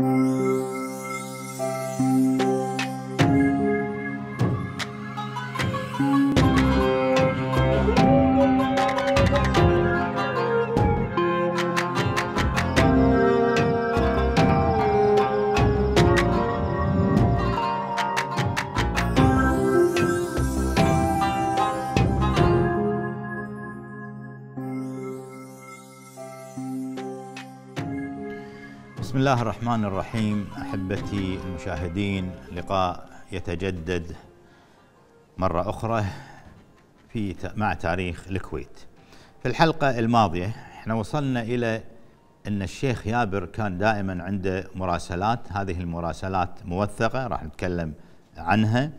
Música الله الرحمن الرحيم احبتي المشاهدين لقاء يتجدد مره اخرى في مع تاريخ الكويت. في الحلقه الماضيه احنا وصلنا الى ان الشيخ يابر كان دائما عنده مراسلات، هذه المراسلات موثقه راح نتكلم عنها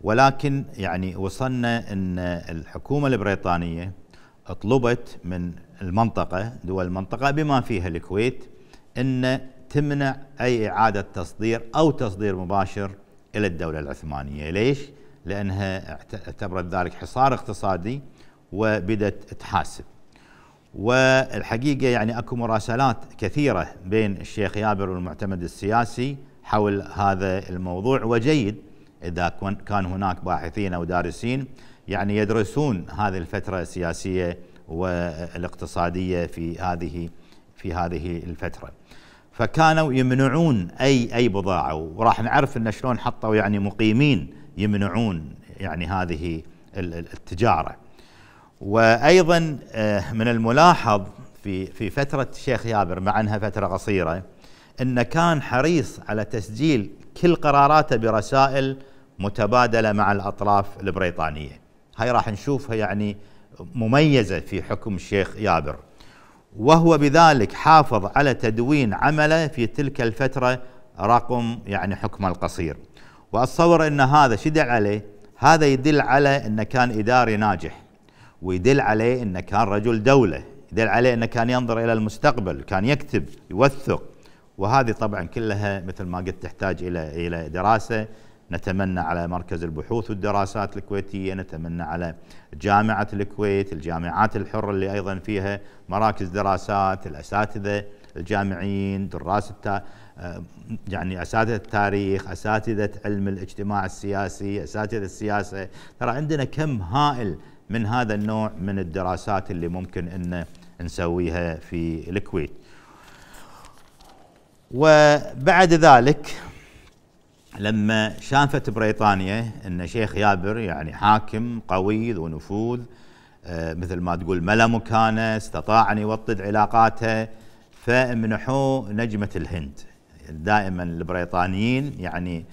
ولكن يعني وصلنا ان الحكومه البريطانيه طلبت من المنطقه دول المنطقه بما فيها الكويت ان تمنع أي إعادة تصدير أو تصدير مباشر إلى الدولة العثمانية ليش؟ لأنها اعتبرت ذلك حصار اقتصادي وبدت تحاسب والحقيقة يعني أكو مراسلات كثيرة بين الشيخ يابر والمعتمد السياسي حول هذا الموضوع وجيد إذا كان هناك باحثين أو دارسين يعني يدرسون هذه الفترة السياسية والاقتصادية في هذه في هذه الفترة فكانوا يمنعون أي أي بضاعة وراح نعرف أن شلون حطوا يعني مقيمين يمنعون يعني هذه التجارة وأيضا آه، من الملاحظ في في فترة الشيخ يابر مع أنها فترة قصيرة أنه كان حريص على تسجيل كل قراراته برسائل متبادلة مع الأطراف البريطانية هاي راح نشوفها يعني مميزة في حكم الشيخ يابر وهو بذلك حافظ على تدوين عمله في تلك الفترة رقم يعني حكم القصير وأتصور أن هذا شدع عليه هذا يدل على أنه كان إداري ناجح ويدل عليه أنه كان رجل دولة يدل عليه أنه كان ينظر إلى المستقبل كان يكتب يوثق وهذه طبعا كلها مثل ما قلت تحتاج إلى إلى دراسة نتمنى على مركز البحوث والدراسات الكويتية نتمنى على جامعة الكويت الجامعات الحرة اللي أيضا فيها مراكز دراسات الأساتذة الجامعيين دراسة آه، يعني أساتذة التاريخ أساتذة علم الاجتماع السياسي أساتذة السياسة ترى عندنا كم هائل من هذا النوع من الدراسات اللي ممكن أن نسويها في الكويت وبعد ذلك لما شافت بريطانيا ان شيخ يابر يعني حاكم قوي ذو نفوذ آه، مثل ما تقول ملا مكانه استطاع ان يوطد علاقاته فمنحوه نجمه الهند دائما البريطانيين يعني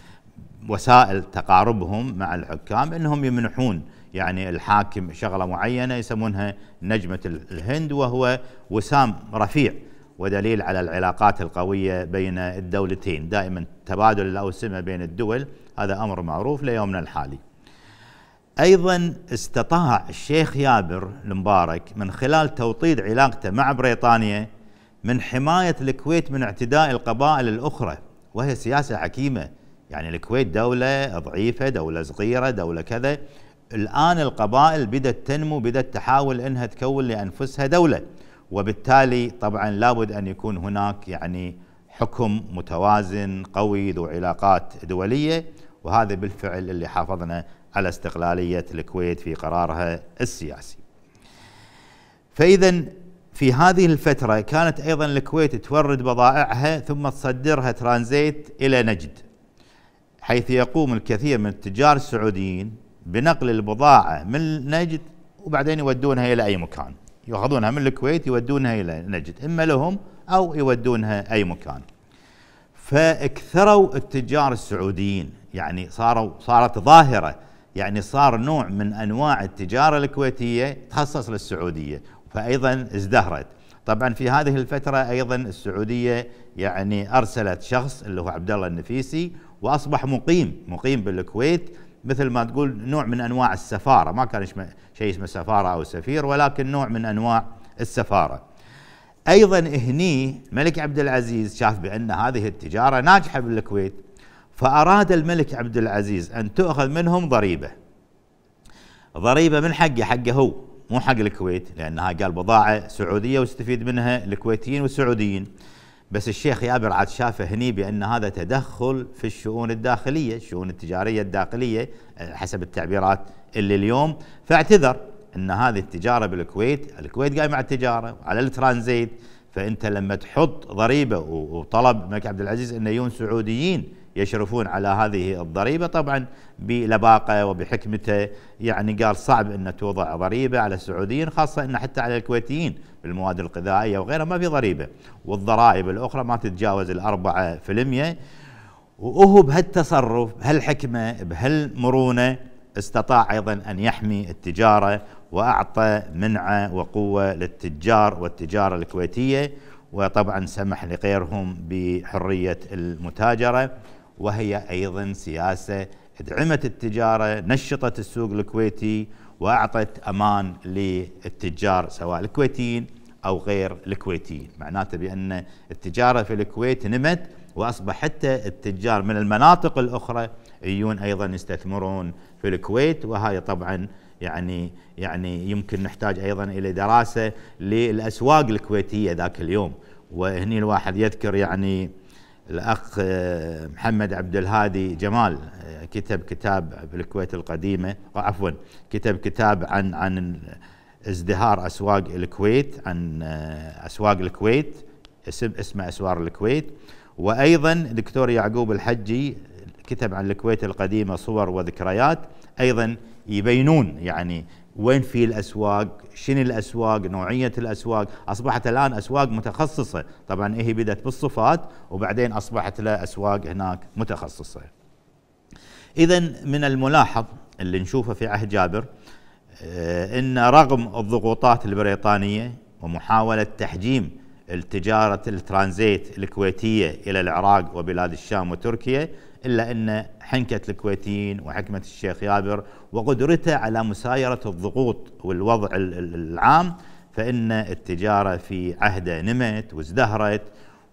وسائل تقاربهم مع الحكام انهم يمنحون يعني الحاكم شغله معينه يسمونها نجمه الهند وهو وسام رفيع ودليل على العلاقات القوية بين الدولتين دائما تبادل الأوسمة بين الدول هذا أمر معروف ليومنا الحالي أيضا استطاع الشيخ يابر المبارك من خلال توطيد علاقته مع بريطانيا من حماية الكويت من اعتداء القبائل الأخرى وهي سياسة حكيمة يعني الكويت دولة ضعيفة دولة صغيرة دولة كذا الآن القبائل بدأت تنمو بدأت تحاول أنها تكون لأنفسها دولة وبالتالي طبعا لابد أن يكون هناك يعني حكم متوازن قوي ذو علاقات دولية وهذا بالفعل اللي حافظنا على استقلالية الكويت في قرارها السياسي فإذا في هذه الفترة كانت أيضا الكويت تورد بضائعها ثم تصدرها ترانزيت إلى نجد حيث يقوم الكثير من التجار السعوديين بنقل البضاعة من نجد وبعدين يودونها إلى أي مكان يأخذونها من الكويت يودونها إلى نجد إما لهم أو يودونها أي مكان فاكثروا التجار السعوديين يعني صاروا صارت ظاهرة يعني صار نوع من أنواع التجارة الكويتية تخصص للسعودية فأيضا ازدهرت طبعا في هذه الفترة أيضا السعودية يعني أرسلت شخص اللي هو عبد الله النفيسي وأصبح مقيم مقيم بالكويت مثل ما تقول نوع من انواع السفاره ما كان شيء اسمه سفاره او سفير ولكن نوع من انواع السفاره ايضا هني الملك عبد العزيز شاف بان هذه التجاره ناجحه بالكويت فاراد الملك عبد العزيز ان تؤخذ منهم ضريبه ضريبه من حقه حقه هو مو حق الكويت لانها قال بضاعه سعوديه واستفيد منها الكويتيين والسعوديين بس الشيخ يابر عاد شافه هني بأن هذا تدخل في الشؤون الداخلية الشؤون التجارية الداخلية آه، حسب التعبيرات اللي اليوم فاعتذر أن هذه التجارة بالكويت الكويت قايمة على التجارة على الترانزيت فأنت لما تحط ضريبة وطلب الملك عبد العزيز أن يجون سعوديين يشرفون على هذه الضريبة طبعا بلباقة وبحكمته يعني قال صعب أن توضع ضريبة على السعوديين خاصة أن حتى على الكويتيين بالمواد الغذائية وغيرها ما في ضريبة والضرائب الأخرى ما تتجاوز الأربعة في المية وهو بهالتصرف بهالحكمة بهالمرونة استطاع أيضا أن يحمي التجارة وأعطى منعة وقوة للتجار والتجارة الكويتية وطبعا سمح لغيرهم بحرية المتاجرة وهي أيضا سياسة دعمت التجارة نشطت السوق الكويتي وأعطت أمان للتجار سواء الكويتيين أو غير الكويتيين معناته بأن التجارة في الكويت نمت وأصبح حتى التجار من المناطق الأخرى يجون أيضا يستثمرون في الكويت وهذا طبعا يعني يعني يمكن نحتاج ايضا الى دراسه للاسواق الكويتيه ذاك اليوم وهني الواحد يذكر يعني الأخ آه، محمد عبد الهادي جمال آه، كتب كتاب بالكويت القديمة آه، عفوا كتب كتاب عن عن ازدهار أسواق الكويت عن أسواق الكويت اسم اسمه أسوار الكويت وأيضا دكتور يعقوب الحجي كتب عن الكويت القديمة صور وذكريات أيضا يبينون يعني وين في الاسواق شنو الاسواق نوعيه الاسواق اصبحت الان اسواق متخصصه طبعا هي إيه بدت بالصفات وبعدين اصبحت لها اسواق هناك متخصصه اذا من الملاحظ اللي نشوفه في عهد جابر آه، ان رغم الضغوطات البريطانيه ومحاوله تحجيم التجارة الترانزيت الكويتية إلى العراق وبلاد الشام وتركيا إلا أن حنكة الكويتيين وحكمة الشيخ يابر وقدرته على مسايرة الضغوط والوضع العام فإن التجارة في عهده نمت وازدهرت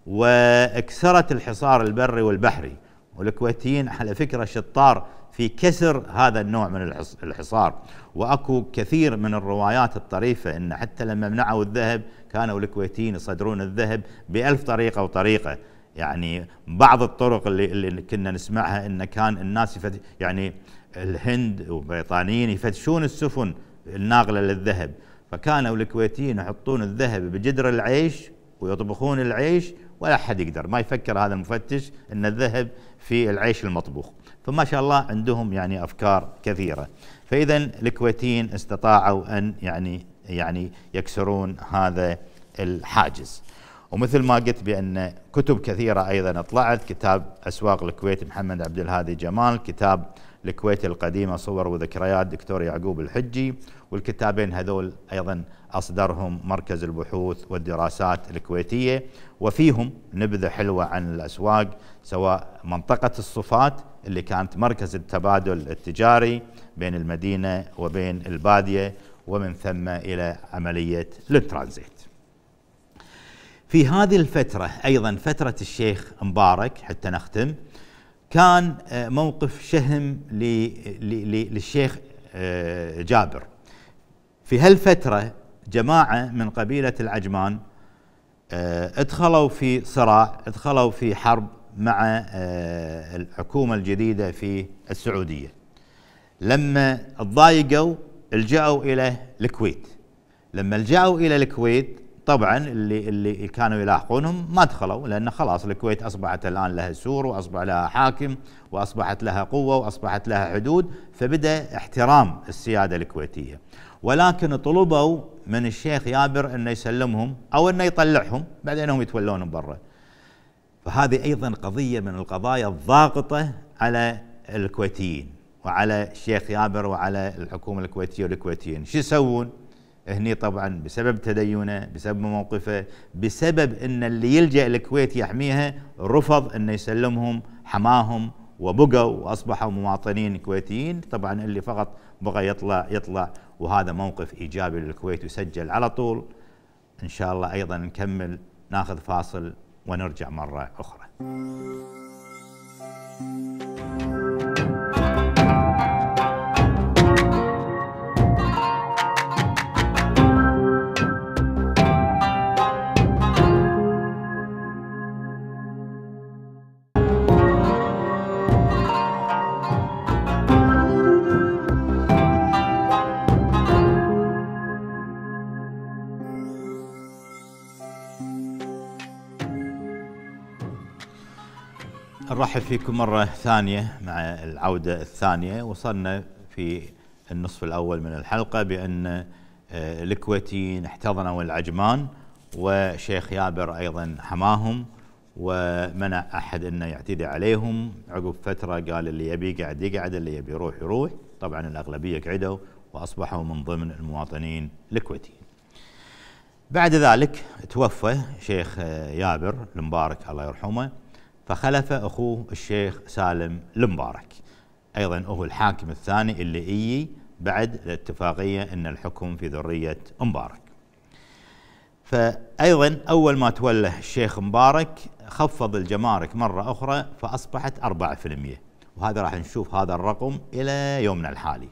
وأكسرت الحصار البري والبحري والكويتيين على فكرة شطار في كسر هذا النوع من الحصار واكو كثير من الروايات الطريفه ان حتى لما منعوا الذهب كانوا الكويتيين يصدرون الذهب بألف طريقة وطريقة يعني بعض الطرق اللي, اللي كنا نسمعها أن كان الناس يفتش يعني الهند والبريطانيين يفتشون السفن الناقلة للذهب فكانوا الكويتيين يحطون الذهب بجدر العيش ويطبخون العيش ولا حد يقدر ما يفكر هذا المفتش ان الذهب في العيش المطبوخ فما شاء الله عندهم يعني افكار كثيره فاذا الكويتيين استطاعوا ان يعني يعني يكسرون هذا الحاجز ومثل ما قلت بأن كتب كثيرة أيضا طلعت كتاب أسواق الكويت محمد عبد الهادي جمال كتاب الكويت القديمة صور وذكريات دكتور يعقوب الحجي والكتابين هذول أيضا أصدرهم مركز البحوث والدراسات الكويتية وفيهم نبذة حلوة عن الأسواق سواء منطقة الصفات اللي كانت مركز التبادل التجاري بين المدينة وبين البادية ومن ثم إلى عملية الترانزيت في هذه الفترة أيضا فترة الشيخ مبارك حتى نختم كان آه، موقف شهم للشيخ آه، جابر في هالفترة جماعة من قبيلة العجمان آه، ادخلوا في صراع ادخلوا في حرب مع الحكومة الجديدة في السعودية لما تضايقوا لجأوا إلى الكويت لما لجأوا إلى الكويت طبعا اللي اللي كانوا يلاحقونهم ما دخلوا لان خلاص الكويت اصبحت الان لها سور واصبح لها حاكم واصبحت لها قوه واصبحت لها حدود فبدا احترام السياده الكويتيه ولكن طلبوا من الشيخ يابر انه يسلمهم او انه يطلعهم بعدين هم يتولون برا فهذه ايضا قضيه من القضايا الضاغطه على الكويتيين وعلى الشيخ يابر وعلى الحكومه الكويتيه والكويتيين شو يسوون هني طبعا بسبب تدينه بسبب موقفه بسبب ان اللي يلجا الكويت يحميها رفض انه يسلمهم حماهم وبقوا واصبحوا مواطنين كويتيين طبعا اللي فقط بغى يطلع يطلع وهذا موقف ايجابي للكويت وسجل على طول ان شاء الله ايضا نكمل ناخذ فاصل ونرجع مره اخرى نرحب فيكم مرة ثانية مع العودة الثانية وصلنا في النصف الأول من الحلقة بأن آه، الكويتيين احتضنوا العجمان وشيخ يابر أيضا حماهم ومنع أحد أنه يعتدي عليهم عقب فترة قال اللي يبي يقعد يقعد اللي يبي يروح يروح طبعا الأغلبية قعدوا وأصبحوا من ضمن المواطنين الكويتيين بعد ذلك توفى شيخ آه، يابر المبارك الله يرحمه فخلف أخوه الشيخ سالم المبارك أيضا هو الحاكم الثاني اللي إيي بعد الاتفاقية أن الحكم في ذرية مبارك فأيضا أول ما تولى الشيخ مبارك خفض الجمارك مرة أخرى فأصبحت 4% وهذا راح نشوف هذا الرقم إلى يومنا الحالي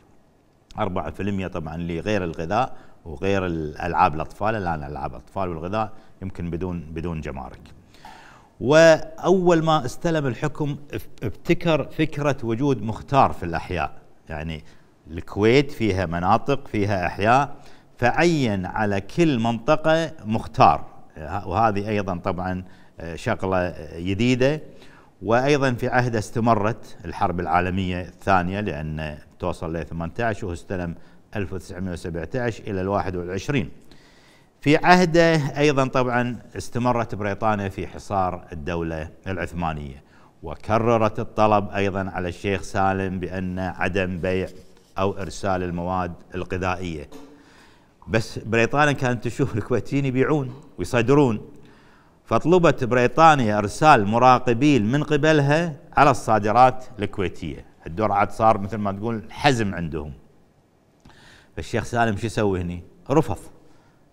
4% طبعا لغير الغذاء وغير الألعاب الأطفال الآن ألعاب الأطفال والغذاء يمكن بدون بدون جمارك واول ما استلم الحكم ابتكر فكره وجود مختار في الاحياء يعني الكويت فيها مناطق فيها احياء فعين على كل منطقه مختار وهذه ايضا طبعا شغله جديده وايضا في عهده استمرت الحرب العالميه الثانيه لان توصل ل 18 واستلم 1917 الى ال 21 في عهده ايضا طبعا استمرت بريطانيا في حصار الدوله العثمانيه وكررت الطلب ايضا على الشيخ سالم بان عدم بيع او ارسال المواد الغذائيه بس بريطانيا كانت تشوف الكويتيين يبيعون ويصدرون فطلبت بريطانيا ارسال مراقبين من قبلها على الصادرات الكويتيه الدور عاد صار مثل ما تقول حزم عندهم فالشيخ سالم شو يسوي هني رفض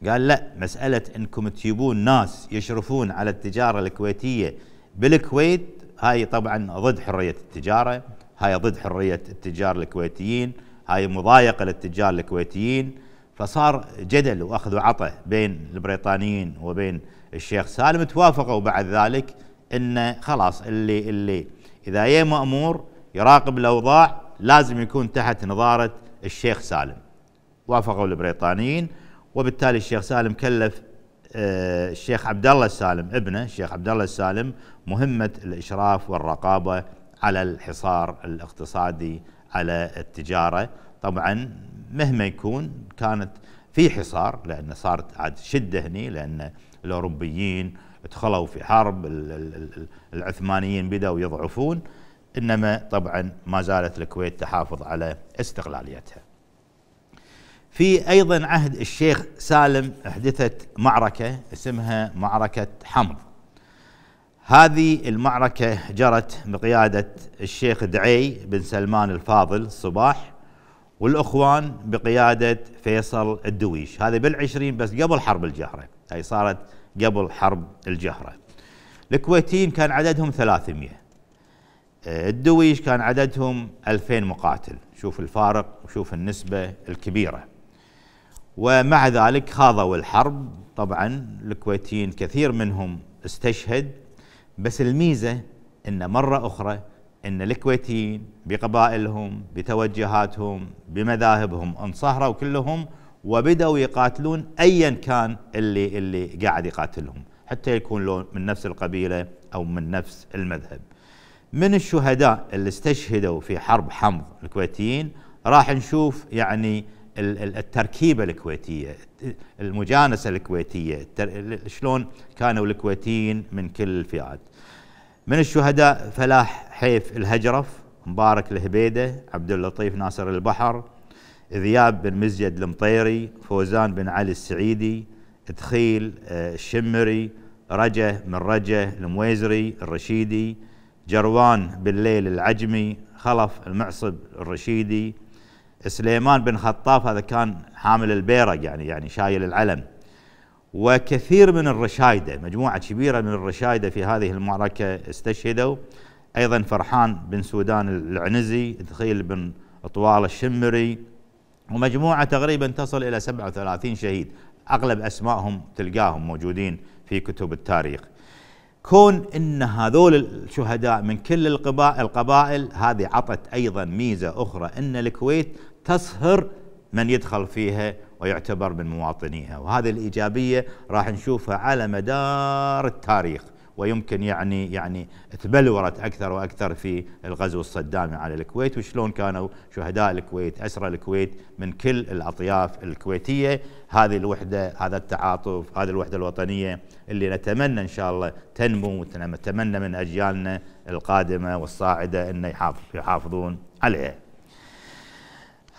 قال لا مسألة أنكم تجيبون ناس يشرفون على التجارة الكويتية بالكويت هاي طبعا ضد حرية التجارة هاي ضد حرية التجار الكويتيين هاي مضايقة للتجار الكويتيين فصار جدل وأخذ وعطى بين البريطانيين وبين الشيخ سالم توافقوا بعد ذلك أن خلاص اللي اللي إذا يا مأمور يراقب الأوضاع لازم يكون تحت نظارة الشيخ سالم وافقوا البريطانيين وبالتالي الشيخ سالم كلف آه، الشيخ عبد الله السالم ابنه الشيخ عبد الله السالم مهمه الاشراف والرقابه على الحصار الاقتصادي على التجاره طبعا مهما يكون كانت في حصار لان صارت عاد شده هني لان الاوروبيين دخلوا في حرب العثمانيين بداوا يضعفون انما طبعا ما زالت الكويت تحافظ على استقلاليتها في أيضا عهد الشيخ سالم أحدثت معركة اسمها معركة حمض هذه المعركة جرت بقيادة الشيخ دعي بن سلمان الفاضل الصباح والأخوان بقيادة فيصل الدويش هذا بالعشرين بس قبل حرب الجهرة هي صارت قبل حرب الجهرة الكويتيين كان عددهم 300 الدويش كان عددهم 2000 مقاتل شوف الفارق وشوف النسبة الكبيرة ومع ذلك خاضوا الحرب طبعا الكويتيين كثير منهم استشهد بس الميزة أن مرة أخرى أن الكويتيين بقبائلهم بتوجهاتهم بمذاهبهم انصهروا كلهم وبدأوا يقاتلون أيا كان اللي, اللي قاعد يقاتلهم حتى يكون لون من نفس القبيلة أو من نفس المذهب من الشهداء اللي استشهدوا في حرب حمض الكويتيين راح نشوف يعني التركيبه الكويتيه المجانسه الكويتيه شلون كانوا الكويتيين من كل الفئات من الشهداء فلاح حيف الهجرف مبارك الهبيده عبد اللطيف ناصر البحر ذياب بن مزجد المطيري فوزان بن علي السعيدي دخيل آه، الشمري رجه من رجه المويزري الرشيدي جروان بالليل العجمي خلف المعصب الرشيدي سليمان بن خطاف هذا كان حامل البيرق يعني يعني شايل العلم وكثير من الرشايدة مجموعة كبيرة من الرشايدة في هذه المعركة استشهدوا أيضا فرحان بن سودان العنزي دخيل بن طوال الشمري ومجموعة تقريبا تصل إلى 37 شهيد أغلب أسمائهم تلقاهم موجودين في كتب التاريخ كون ان هذول الشهداء من كل القبائل القبائل هذه عطت ايضا ميزه اخرى ان الكويت تسهر من يدخل فيها ويعتبر من مواطنيها وهذه الإيجابية راح نشوفها على مدار التاريخ ويمكن يعني يعني تبلورت اكثر واكثر في الغزو الصدامي على الكويت وشلون كانوا شهداء الكويت اسرى الكويت من كل الاطياف الكويتيه هذه الوحده هذا التعاطف هذه الوحده الوطنيه اللي نتمنى ان شاء الله تنمو ونتمنى من اجيالنا القادمه والصاعده ان يحافظون عليها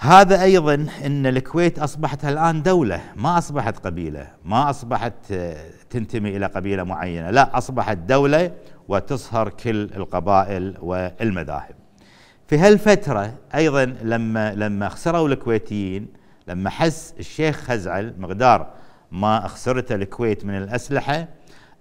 هذا أيضا أن الكويت أصبحت الآن دولة ما أصبحت قبيلة ما أصبحت آه، تنتمي إلى قبيلة معينة لا أصبحت دولة وتصهر كل القبائل والمذاهب في هالفترة أيضا لما لما خسروا الكويتيين لما حس الشيخ خزعل مقدار ما خسرته الكويت من الأسلحة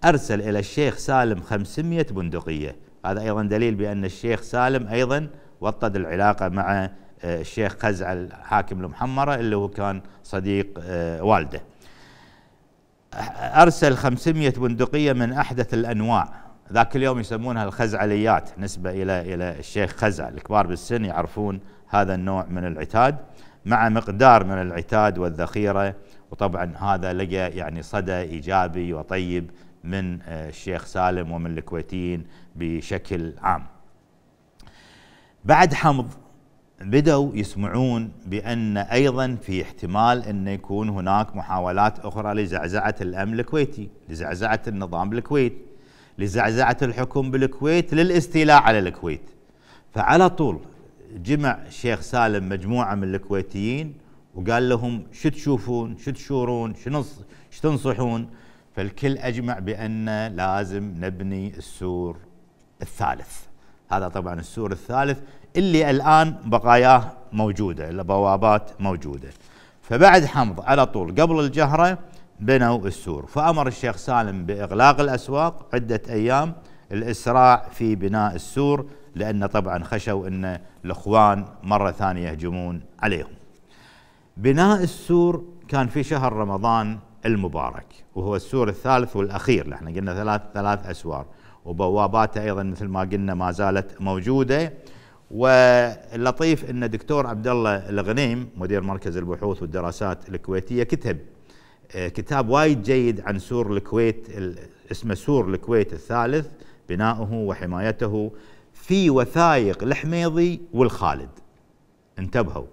أرسل إلى الشيخ سالم 500 بندقية هذا أيضا دليل بأن الشيخ سالم أيضا وطد العلاقة مع آه، الشيخ خزعل حاكم المحمرة اللي هو كان صديق آه، والده أرسل 500 بندقية من أحدث الأنواع ذاك اليوم يسمونها الخزعليات نسبة إلى إلى الشيخ خزعل الكبار بالسن يعرفون هذا النوع من العتاد مع مقدار من العتاد والذخيرة وطبعا هذا لقى يعني صدى إيجابي وطيب من آه، الشيخ سالم ومن الكويتيين بشكل عام بعد حمض بدأوا يسمعون بأن أيضا في احتمال أن يكون هناك محاولات أخرى لزعزعة الأمن الكويتي لزعزعة النظام بالكويت لزعزعة الحكم بالكويت للاستيلاء على الكويت فعلى طول جمع الشيخ سالم مجموعة من الكويتيين وقال لهم شو تشوفون شو تشورون شو تنصحون فالكل أجمع بأن لازم نبني السور الثالث هذا طبعا السور الثالث اللي الآن بقاياه موجودة البوابات موجودة فبعد حمض على طول قبل الجهرة بنوا السور فأمر الشيخ سالم بإغلاق الأسواق عدة أيام الإسراع في بناء السور لأن طبعا خشوا أن الإخوان مرة ثانية يهجمون عليهم بناء السور كان في شهر رمضان المبارك وهو السور الثالث والأخير احنا قلنا ثلاث ثلاث أسوار وبواباته أيضا مثل ما قلنا ما زالت موجودة واللطيف ان دكتور عبد الله الغنيم مدير مركز البحوث والدراسات الكويتيه كتب آه، كتاب وايد جيد عن سور الكويت اسمه سور الكويت الثالث بناؤه وحمايته في وثائق الحميضي والخالد انتبهوا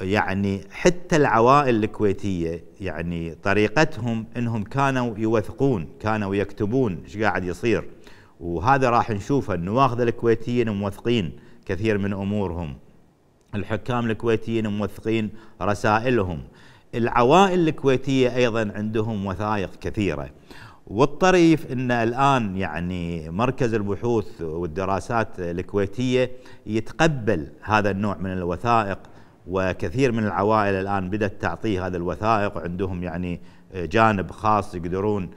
يعني حتى العوائل الكويتية يعني طريقتهم انهم كانوا يوثقون كانوا يكتبون ايش قاعد يصير وهذا راح نشوفه النواخذ الكويتيين موثقين كثير من امورهم الحكام الكويتيين موثقين رسائلهم العوائل الكويتيه ايضا عندهم وثائق كثيره والطريف ان الان يعني مركز البحوث والدراسات الكويتيه يتقبل هذا النوع من الوثائق وكثير من العوائل الان بدات تعطيه هذه الوثائق وعندهم يعني جانب خاص يقدرون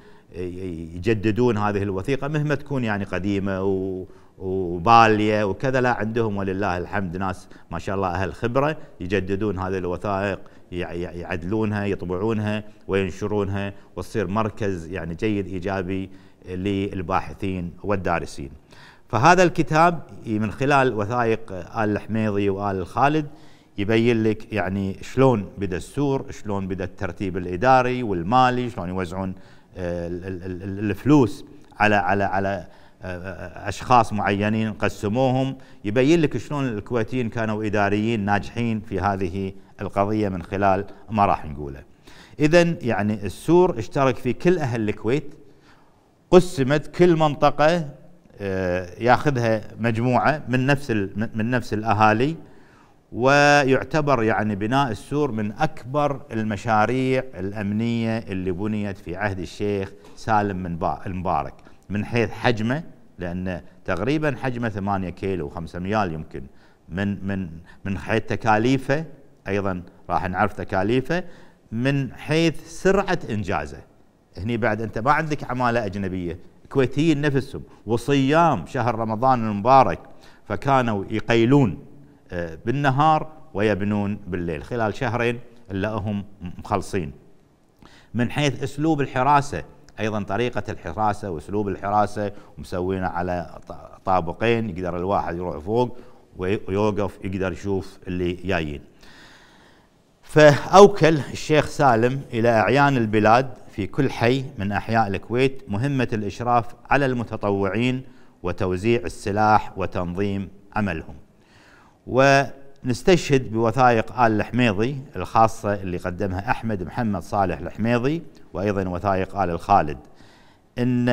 يجددون هذه الوثيقه مهما تكون يعني قديمه و وباليه وكذا لا عندهم ولله الحمد ناس ما شاء الله اهل خبره يجددون هذه الوثائق يعدلونها يطبعونها وينشرونها وتصير مركز يعني جيد ايجابي للباحثين والدارسين. فهذا الكتاب من خلال وثائق ال الحميضي وال الخالد يبين لك يعني شلون بدا السور، شلون بدا الترتيب الاداري والمالي، شلون يوزعون آه، الفلوس على على على اشخاص معينين قسموهم يبين لك شلون الكويتيين كانوا اداريين ناجحين في هذه القضيه من خلال ما راح نقوله. اذا يعني السور اشترك في كل اهل الكويت قسمت كل منطقه آه، ياخذها مجموعه من نفس من نفس الاهالي ويعتبر يعني بناء السور من اكبر المشاريع الامنيه اللي بنيت في عهد الشيخ سالم من المبارك. من حيث حجمه لأن تقريبا حجمه 8 كيلو 5 ميال يمكن من من من حيث تكاليفه أيضا راح نعرف تكاليفه من حيث سرعة إنجازه هني بعد أنت ما عندك عمالة أجنبية الكويتيين نفسهم وصيام شهر رمضان المبارك فكانوا يقيلون آه، بالنهار ويبنون بالليل خلال شهرين إلا هم مخلصين من حيث أسلوب الحراسة ايضا طريقه الحراسه واسلوب الحراسه مسوينه على طابقين يقدر الواحد يروح فوق ويوقف يقدر يشوف اللي جايين. فاوكل الشيخ سالم الى اعيان البلاد في كل حي من احياء الكويت مهمه الاشراف على المتطوعين وتوزيع السلاح وتنظيم عملهم. و نستشهد بوثائق آل الحميضي الخاصة اللي قدمها أحمد محمد صالح الحميضي وأيضا وثائق آل الخالد إن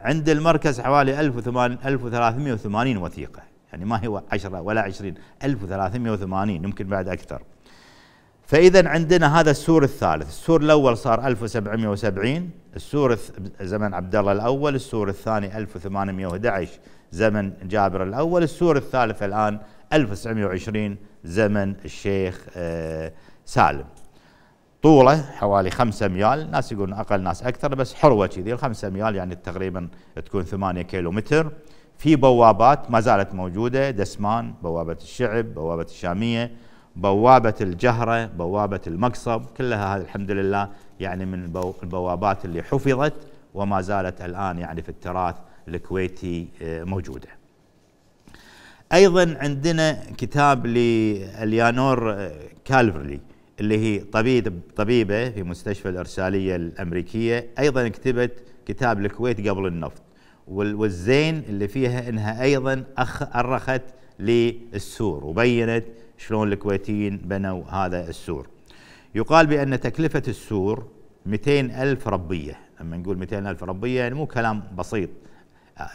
عند المركز حوالي 1380 وثيقة يعني ما هي 10 ولا 20 1380 يمكن بعد أكثر فإذا عندنا هذا السور الثالث السور الأول صار 1770 السور زمن عبد الله الأول السور الثاني 1811 زمن جابر الأول السور الثالث الآن 1920 زمن الشيخ آه، سالم طوله حوالي 5 ميال ناس يقولون اقل ناس اكثر بس حروه كذي 5 ميال يعني تقريبا تكون 8 كيلو متر في بوابات ما زالت موجوده دسمان بوابه الشعب بوابه الشاميه بوابه الجهره بوابه المقصب كلها هذه الحمد لله يعني من البوابات اللي حفظت وما زالت الان يعني في التراث الكويتي آه، موجوده ايضا عندنا كتاب لاليانور كالفرلي اللي هي طبيب طبيبه في مستشفى الارساليه الامريكيه ايضا كتبت كتاب الكويت قبل النفط والزين اللي فيها انها ايضا أخ ارخت للسور وبينت شلون الكويتيين بنوا هذا السور يقال بان تكلفه السور 200 ألف ربية لما نقول 200 ألف ربية يعني مو كلام بسيط آه،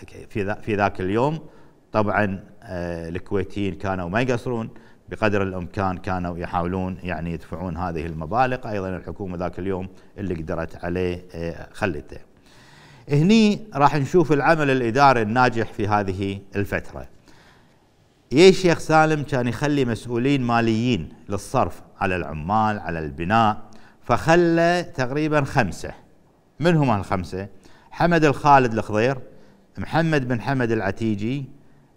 في ذاك اليوم طبعا آه، الكويتيين كانوا ما يقصرون بقدر الامكان كانوا يحاولون يعني يدفعون هذه المبالغ ايضا الحكومه ذاك اليوم اللي قدرت عليه آه، خلته. هني راح نشوف العمل الاداري الناجح في هذه الفتره. يا الشيخ سالم كان يخلي مسؤولين ماليين للصرف على العمال على البناء فخلى تقريبا خمسه. من هم هالخمسه؟ حمد الخالد الخضير، محمد بن حمد العتيجي،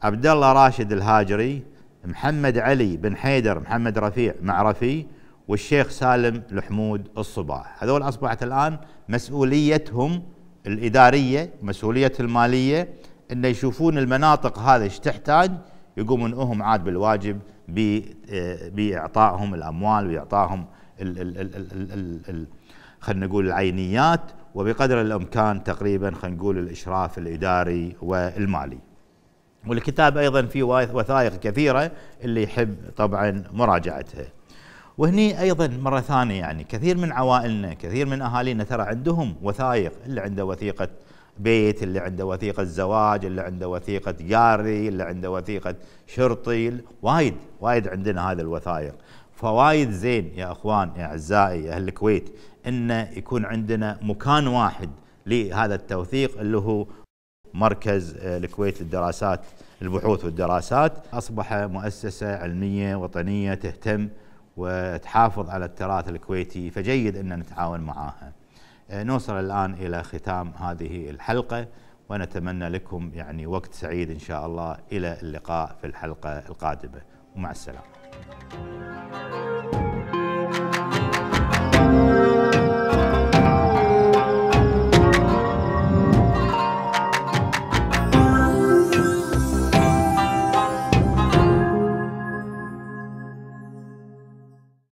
عبد الله راشد الهاجري محمد علي بن حيدر محمد رفيع معرفي والشيخ سالم الحمود الصباح هذول أصبحت الآن مسؤوليتهم الإدارية مسؤولية المالية أن يشوفون المناطق هذه ايش تحتاج يقومون هم عاد بالواجب آه، بإعطائهم الأموال وإعطائهم خلينا نقول العينيات وبقدر الامكان تقريبا خلينا نقول الاشراف الاداري والمالي. والكتاب أيضا فيه وثائق كثيرة اللي يحب طبعا مراجعتها وهني أيضا مرة ثانية يعني كثير من عوائلنا كثير من أهالينا ترى عندهم وثائق اللي عنده وثيقة بيت اللي عنده وثيقة زواج اللي عنده وثيقة جاري اللي عنده وثيقة شرطي وايد وايد عندنا هذه الوثائق فوايد زين يا أخوان يا أعزائي يا أهل الكويت أن يكون عندنا مكان واحد لهذا التوثيق اللي هو مركز الكويت آه، للدراسات البحوث والدراسات أصبح مؤسسة علمية وطنية تهتم وتحافظ على التراث الكويتي فجيد أن نتعاون معها آه، نوصل الآن إلى ختام هذه الحلقة ونتمنى لكم يعني وقت سعيد إن شاء الله إلى اللقاء في الحلقة القادمة ومع السلامة